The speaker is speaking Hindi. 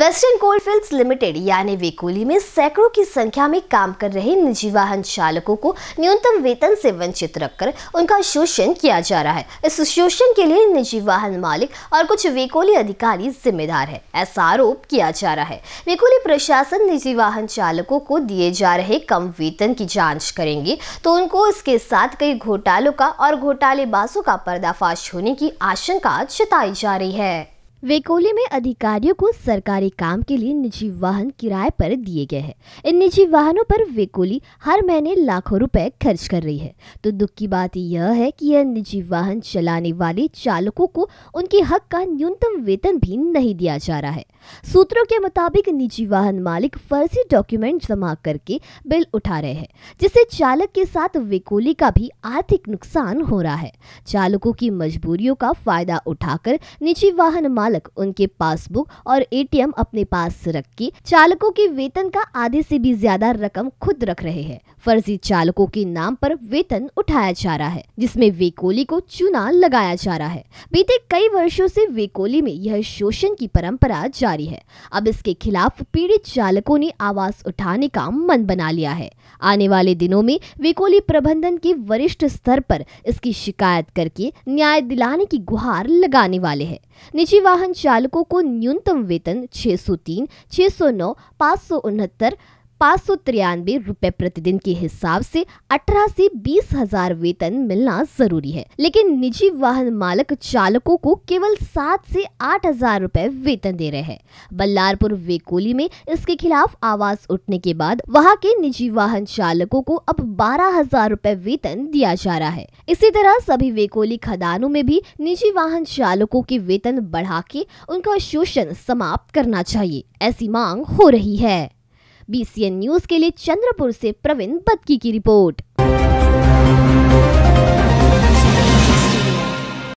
वेस्टर्न कोलफील्ड्स लिमिटेड यानी वेकोली में सैकड़ों की संख्या में काम कर रहे निजी वाहन चालकों को न्यूनतम वेतन से वंचित रखकर उनका शोषण किया जा रहा है इस शोषण के लिए निजी वाहन मालिक और कुछ वेकोली अधिकारी जिम्मेदार है ऐसा आरोप किया जा रहा है वेकोली प्रशासन निजी वाहन चालकों को दिए जा रहे कम वेतन की जाँच करेंगे तो उनको इसके साथ कई घोटालों का और घोटालेबाजों का पर्दाफाश होने की आशंका जताई जा रही है वेकोले में अधिकारियों को सरकारी काम के लिए निजी वाहन किराए पर दिए गए हैं इन निजी वाहनों पर वेकोली हर महीने लाखों रुपए खर्च कर रही है तो दुख की बात यह है कि यह निजी वाहन चलाने वाले चालकों को उनके हक का न्यूनतम वेतन भी नहीं दिया जा रहा है सूत्रों के मुताबिक निजी वाहन मालिक फर्जी डॉक्यूमेंट जमा करके बिल उठा रहे हैं जिससे चालक के साथ वेकोली का भी आर्थिक नुकसान हो रहा है चालकों की मजबूरियों का फायदा उठाकर निजी वाहन मालिक चालक उनके पासबुक और एटीएम अपने पास रख के चालकों के वेतन का आधे से भी ज्यादा रकम खुद रख रहे हैं फर्जी चालकों के नाम पर वेतन उठाया जा रहा है जिसमे वेकोली को चूना लगाया जा रहा है बीते कई वर्षो ऐसी वेकोली में यह शोषण की परम्परा जारी है अब इसके खिलाफ पीड़ित चालकों ने आवाज उठाने का मन बना लिया है आने वाले दिनों में वेकोली प्रबंधन के वरिष्ठ स्तर पर इसकी शिकायत करके न्याय दिलाने की गुहार लगाने वाले है वाहन वाहन चालकों को न्यूनतम वेतन 603, 609, 569, पाँच सौ तिरानवे रूपए प्रतिदिन के हिसाब से अठारह से बीस हजार वेतन मिलना जरूरी है लेकिन निजी वाहन मालक चालकों को केवल सात से आठ हजार रूपए वेतन दे रहे हैं बल्लारपुर वेकोली में इसके खिलाफ आवाज उठने के बाद वहाँ के निजी वाहन चालकों को अब बारह हजार रूपए वेतन दिया जा रहा है इसी तरह सभी वेकोली खदानों में भी निजी वाहन चालकों के वेतन बढ़ा के उनका शोषण समाप्त करना चाहिए ऐसी मांग हो रही है बीसीएन न्यूज के लिए चंद्रपुर से प्रवीण बदकी की रिपोर्ट